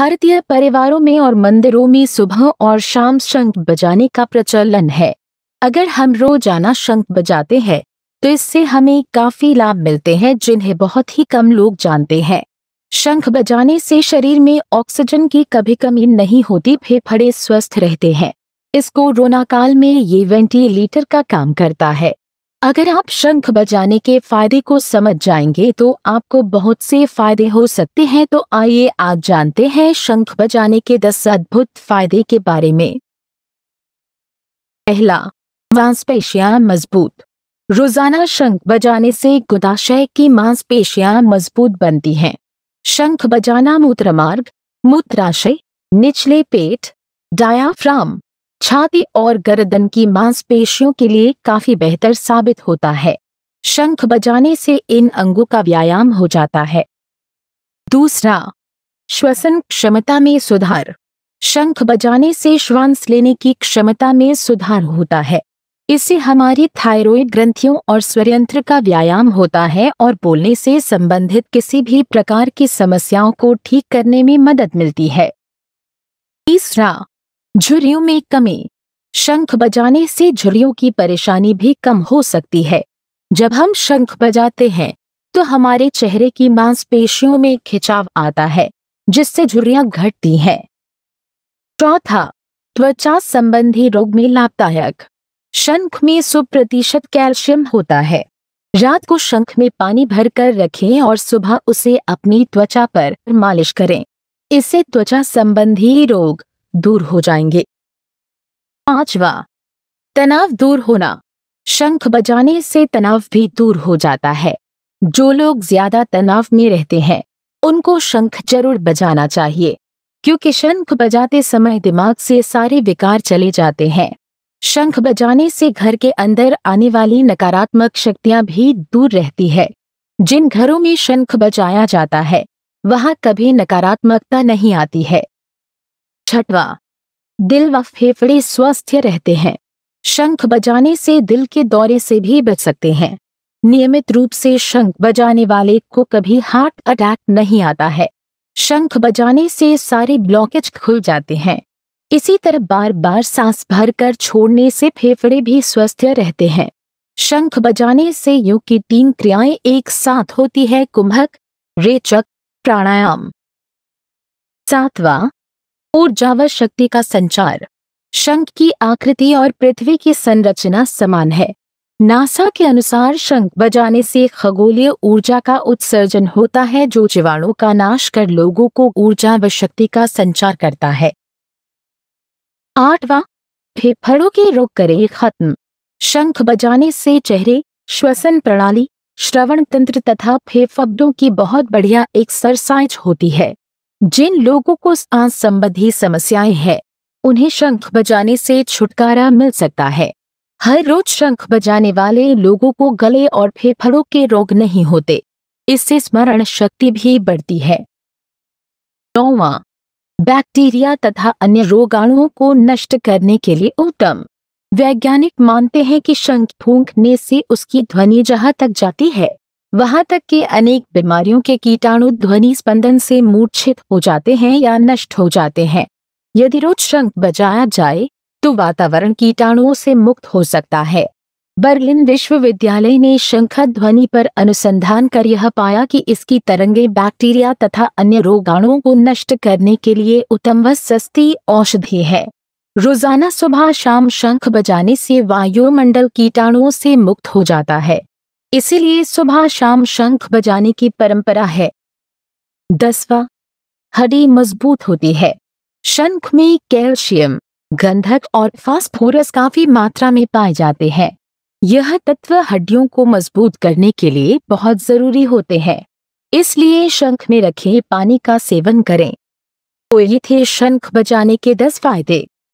भारतीय परिवारों में और मंदिरों में सुबह और शाम शंख बजाने का प्रचलन है अगर हम रोजाना शंख बजाते हैं तो इससे हमें काफी लाभ मिलते हैं जिन्हें बहुत ही कम लोग जानते हैं शंख बजाने से शरीर में ऑक्सीजन की कभी कमी नहीं होती फेफड़े स्वस्थ रहते हैं इसको रोना काल में ये वेंटिलेटर का काम करता है अगर आप शंख बजाने के फायदे को समझ जाएंगे तो आपको बहुत से फायदे हो सकते हैं तो आइए आज जानते हैं शंख बजाने के दस अद्भुत फायदे के बारे में पहला मांसपेशियां मजबूत रोजाना शंख बजाने से गुदाशय की मांसपेशियां मजबूत बनती हैं शंख बजाना मूत्रमार्ग मूत्राशय निचले पेट डायाफ्राम छाती और गर्दन की मांसपेशियों के लिए काफी बेहतर साबित होता है शंख बजाने से इन अंगों का व्यायाम हो जाता है दूसरा श्वसन क्षमता में सुधार शंख बजाने से श्वास लेने की क्षमता में सुधार होता है इससे हमारी थायरोइड ग्रंथियों और स्वरयंत्र का व्यायाम होता है और बोलने से संबंधित किसी भी प्रकार की समस्याओं को ठीक करने में मदद मिलती है तीसरा झुरियों में कमी शंख बजाने से झुरियों की परेशानी भी कम हो सकती है जब हम शंख बजाते हैं तो हमारे चेहरे की मांसपेशियों में खिंचाव आता है जिससे झुरियां घटती हैं चौथा त्वचा संबंधी रोग में लाभदायक शंख में सौ प्रतिशत कैल्शियम होता है रात को शंख में पानी भरकर रखें और सुबह उसे अपनी त्वचा पर मालिश करें इससे त्वचा संबंधी रोग दूर हो जाएंगे पांचवा तनाव दूर होना शंख बजाने से तनाव भी दूर हो जाता है जो लोग ज्यादा तनाव में रहते हैं उनको शंख जरूर बजाना चाहिए क्योंकि शंख बजाते समय दिमाग से सारे विकार चले जाते हैं शंख बजाने से घर के अंदर आने वाली नकारात्मक शक्तियां भी दूर रहती है जिन घरों में शंख बजाया जाता है वहां कभी नकारात्मकता नहीं आती है छठवा दिल व फेफड़े स्वस्थ रहते हैं शंख बजाने से दिल के दौरे से भी बच सकते हैं नियमित रूप से शंख बजाने वाले को कभी हार्ट अटैक नहीं आता है शंख बजाने से सारे ब्लॉकेज खुल जाते हैं इसी तरह बार बार सांस भर कर छोड़ने से फेफड़े भी स्वस्थ रहते हैं शंख बजाने से योग की तीन क्रियाएं एक साथ होती है कुंभक रेचक प्राणायाम सातवा ऊर्जा व शक्ति का संचार शंख की आकृति और पृथ्वी की संरचना समान है नासा के अनुसार शंख बजाने से खगोलीय ऊर्जा का उत्सर्जन होता है जो जीवाणु का नाश कर लोगों को ऊर्जा व शक्ति का संचार करता है आठवां फेफड़ों के रोग करें खत्म शंख बजाने से चेहरे श्वसन प्रणाली श्रवण तंत्र तथा फेफड़ों की बहुत बढ़िया एक्सरसाइज होती है जिन लोगों को सांस संबंधी समस्याएं हैं उन्हें शंख बजाने से छुटकारा मिल सकता है हर रोज शंख बजाने वाले लोगों को गले और फेफड़ों के रोग नहीं होते इससे स्मरण शक्ति भी बढ़ती है नौवा बैक्टीरिया तथा अन्य रोगाणुओं को नष्ट करने के लिए उत्तम वैज्ञानिक मानते हैं कि शंख फूंकने से उसकी ध्वनि जहां तक जाती है वहां तक कि अनेक बीमारियों के कीटाणु ध्वनि स्पंदन से मूर्छित हो जाते हैं या नष्ट हो जाते हैं यदि रोज शंख बजाया जाए तो वातावरण कीटाणुओं से मुक्त हो सकता है बर्लिन विश्वविद्यालय ने शंख ध्वनि पर अनुसंधान कर यह पाया कि इसकी तरंगे बैक्टीरिया तथा अन्य रोगाणुओं को नष्ट करने के लिए उत्तम व सस्ती औषधि है रोजाना सुबह शाम शंख बजाने से वायुमंडल कीटाणुओं से मुक्त हो जाता है इसीलिए सुबह शाम शंख बजाने की परंपरा है दसवा हड्डी मजबूत होती है शंख में कैल्शियम गंधक और फास्फोरस काफी मात्रा में पाए जाते हैं यह तत्व हड्डियों को मजबूत करने के लिए बहुत जरूरी होते हैं इसलिए शंख में रखे पानी का सेवन करें तो ये थे शंख बजाने के दस फायदे